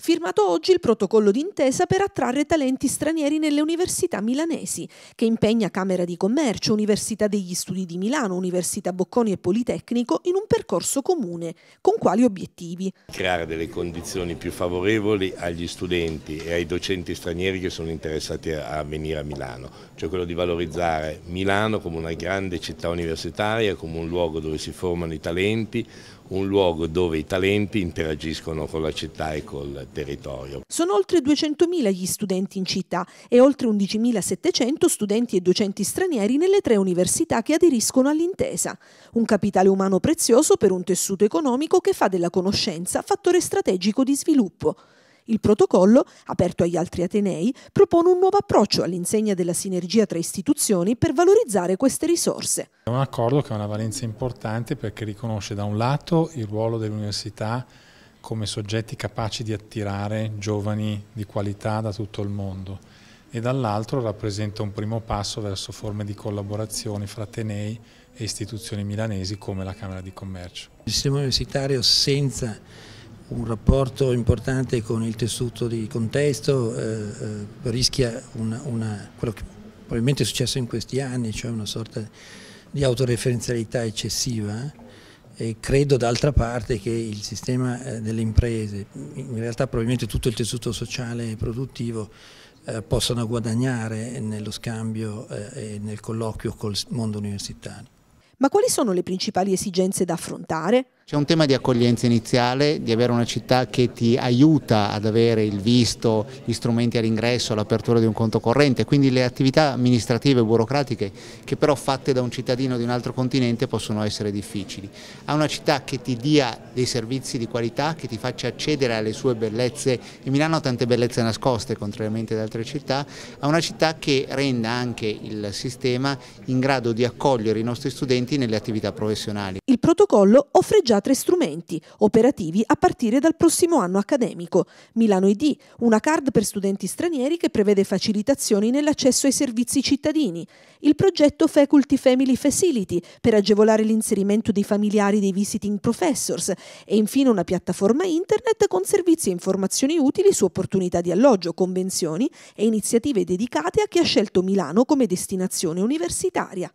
firmato oggi il protocollo d'intesa per attrarre talenti stranieri nelle università milanesi, che impegna Camera di Commercio, Università degli Studi di Milano, Università Bocconi e Politecnico in un percorso comune. Con quali obiettivi? Creare delle condizioni più favorevoli agli studenti e ai docenti stranieri che sono interessati a venire a Milano, cioè quello di valorizzare Milano come una grande città universitaria, come un luogo dove si formano i talenti, un luogo dove i talenti interagiscono con la città e col territorio. Sono oltre 200.000 gli studenti in città e oltre 11.700 studenti e docenti stranieri nelle tre università che aderiscono all'intesa. Un capitale umano prezioso per un tessuto economico che fa della conoscenza fattore strategico di sviluppo. Il protocollo, aperto agli altri Atenei, propone un nuovo approccio all'insegna della sinergia tra istituzioni per valorizzare queste risorse. È un accordo che ha una valenza importante perché riconosce da un lato il ruolo dell'università come soggetti capaci di attirare giovani di qualità da tutto il mondo e dall'altro rappresenta un primo passo verso forme di collaborazione fra Atenei e istituzioni milanesi come la Camera di Commercio. Il sistema universitario senza un rapporto importante con il tessuto di contesto eh, eh, rischia una, una, quello che probabilmente è successo in questi anni, cioè una sorta di autoreferenzialità eccessiva e credo d'altra parte che il sistema eh, delle imprese, in realtà probabilmente tutto il tessuto sociale e produttivo, eh, possano guadagnare nello scambio eh, e nel colloquio col mondo universitario. Ma quali sono le principali esigenze da affrontare? C'è un tema di accoglienza iniziale, di avere una città che ti aiuta ad avere il visto, gli strumenti all'ingresso, l'apertura di un conto corrente, quindi le attività amministrative, e burocratiche, che però fatte da un cittadino di un altro continente possono essere difficili. Ha una città che ti dia dei servizi di qualità, che ti faccia accedere alle sue bellezze, e Milano ha tante bellezze nascoste contrariamente ad altre città, ha una città che renda anche il sistema in grado di accogliere i nostri studenti nelle attività professionali il protocollo offre già tre strumenti, operativi a partire dal prossimo anno accademico. Milano ID, una card per studenti stranieri che prevede facilitazioni nell'accesso ai servizi cittadini. Il progetto Faculty Family Facility, per agevolare l'inserimento dei familiari dei visiting professors. E infine una piattaforma internet con servizi e informazioni utili su opportunità di alloggio, convenzioni e iniziative dedicate a chi ha scelto Milano come destinazione universitaria.